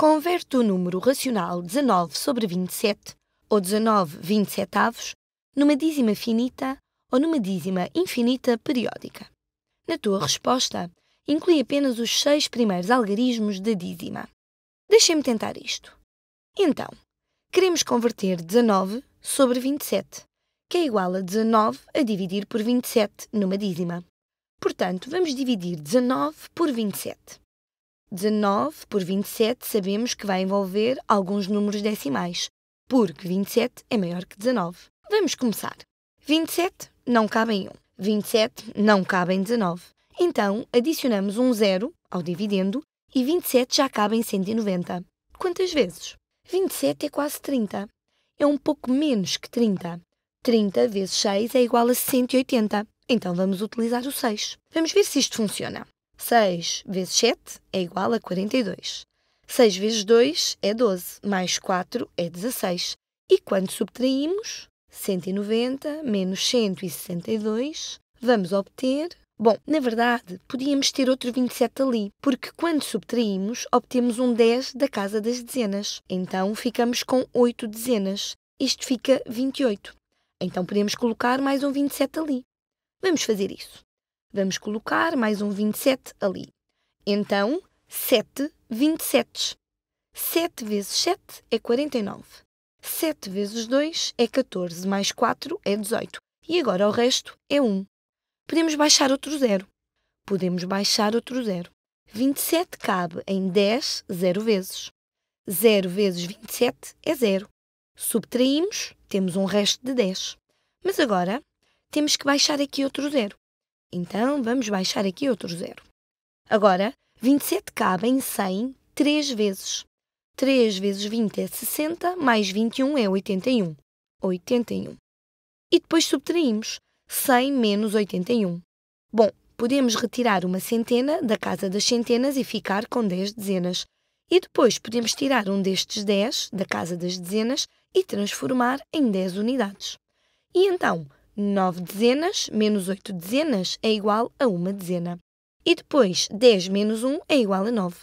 converte o número racional 19 sobre 27, ou 19 27 avos, numa dízima finita ou numa dízima infinita periódica. Na tua resposta, inclui apenas os seis primeiros algarismos da dízima. Deixem-me tentar isto. Então, queremos converter 19 sobre 27, que é igual a 19 a dividir por 27 numa dízima. Portanto, vamos dividir 19 por 27. 19 por 27 sabemos que vai envolver alguns números decimais, porque 27 é maior que 19. Vamos começar. 27 não cabe em 1. 27 não cabe em 19. Então, adicionamos um zero ao dividendo e 27 já cabe em 190. Quantas vezes? 27 é quase 30. É um pouco menos que 30. 30 vezes 6 é igual a 180. Então vamos utilizar o 6. Vamos ver se isto funciona. 6 vezes 7 é igual a 42. 6 vezes 2 é 12, mais 4 é 16. E quando subtraímos 190 menos 162, vamos obter. Bom, na verdade, podíamos ter outro 27 ali, porque quando subtraímos, obtemos um 10 da casa das dezenas. Então ficamos com 8 dezenas. Isto fica 28. Então podemos colocar mais um 27 ali. Vamos fazer isso. Vamos colocar mais um 27 ali. Então, 7 27. 7 vezes 7 é 49. 7 vezes 2 é 14, mais 4 é 18. E agora o resto é 1. Podemos baixar outro zero. Podemos baixar outro zero. 27 cabe em 10 zero vezes. 0 vezes 27 é 0. Subtraímos, temos um resto de 10. Mas agora temos que baixar aqui outro zero. Então, vamos baixar aqui outro zero. Agora, 27 cabe em 100 três vezes. 3 vezes 20 é 60, mais 21 é 81. 81. E depois subtraímos 100 menos 81. Bom, podemos retirar uma centena da casa das centenas e ficar com 10 dezenas. E depois podemos tirar um destes 10 da casa das dezenas e transformar em 10 unidades. E então, 9 dezenas menos 8 dezenas é igual a 1 dezena. E depois 10 menos 1 é igual a 9.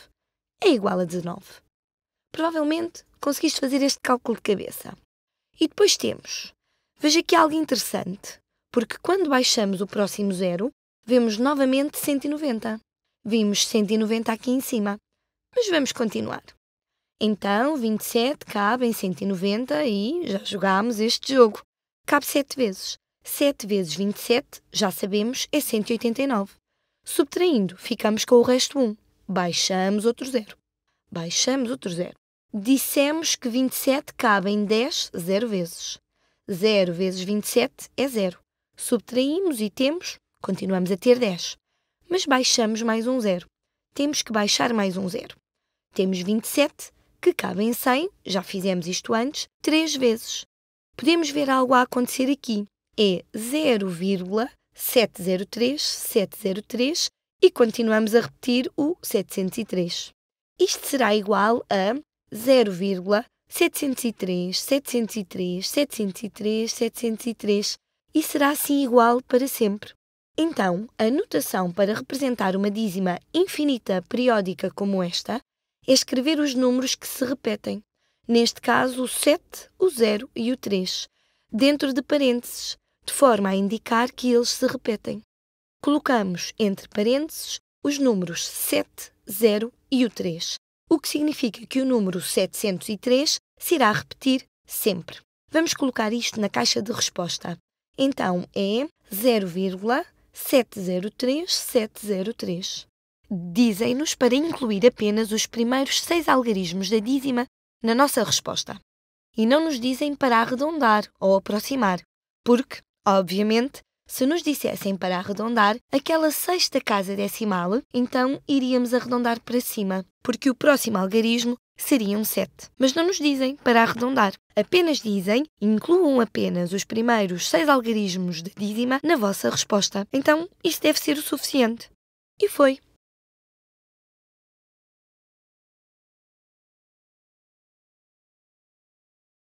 É igual a 19. Provavelmente conseguiste fazer este cálculo de cabeça. E depois temos. Veja aqui algo interessante, porque quando baixamos o próximo zero, vemos novamente 190. Vimos 190 aqui em cima. Mas vamos continuar. Então, 27 cabe em 190 e já jogámos este jogo. Cabe 7 vezes. 7 vezes 27, já sabemos, é 189. Subtraindo, ficamos com o resto 1. Baixamos outro zero. Baixamos outro zero. Dissemos que 27 cabe em 10, 0 vezes. 0 vezes 27 é 0. Subtraímos e temos, continuamos a ter 10. Mas baixamos mais um zero. Temos que baixar mais um zero. Temos 27, que cabe em 100, já fizemos isto antes, 3 vezes. Podemos ver algo a acontecer aqui é 0,703703 e continuamos a repetir o 703. Isto será igual a 0,703703703703 e será assim igual para sempre. Então, a notação para representar uma dízima infinita periódica como esta é escrever os números que se repetem, neste caso o 7, o 0 e o 3, dentro de parênteses, de forma a indicar que eles se repetem. Colocamos entre parênteses os números 7, 0 e o 3, o que significa que o número 703 se irá repetir sempre. Vamos colocar isto na caixa de resposta. Então é 0,703703. Dizem-nos para incluir apenas os primeiros seis algarismos da dízima na nossa resposta. E não nos dizem para arredondar ou aproximar, porque Obviamente, se nos dissessem para arredondar aquela sexta casa decimal, então iríamos arredondar para cima, porque o próximo algarismo seria um 7. Mas não nos dizem para arredondar, apenas dizem, incluam apenas os primeiros seis algarismos de dízima na vossa resposta. Então, isso deve ser o suficiente. E foi.